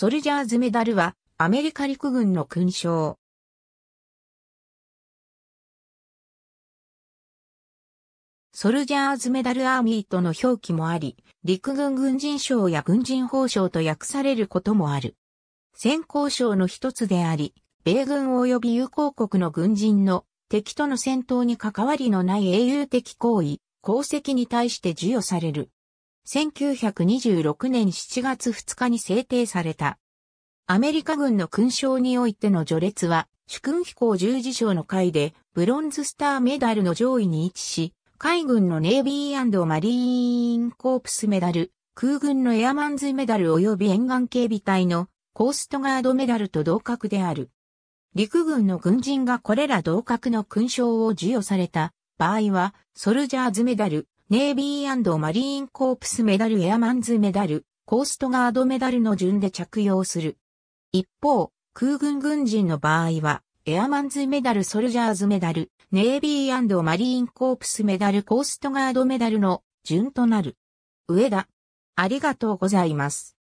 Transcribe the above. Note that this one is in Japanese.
ソルジャーズメダルは、アメリカ陸軍の勲章。ソルジャーズメダルアーミーとの表記もあり、陸軍軍人賞や軍人褒章と訳されることもある。先行賞の一つであり、米軍及び友好国の軍人の敵との戦闘に関わりのない英雄的行為、功績に対して授与される。1926年7月2日に制定された。アメリカ軍の勲章においての序列は、主君飛行十字章の会で、ブロンズスターメダルの上位に位置し、海軍のネイビーマリーンコープスメダル、空軍のエアマンズメダル及び沿岸警備隊のコーストガードメダルと同格である。陸軍の軍人がこれら同格の勲章を授与された場合は、ソルジャーズメダル、ネイビーマリーンコープスメダルエアマンズメダル、コーストガードメダルの順で着用する。一方、空軍軍人の場合は、エアマンズメダルソルジャーズメダル、ネイビーマリーンコープスメダルコーストガードメダルの順となる。上田。ありがとうございます。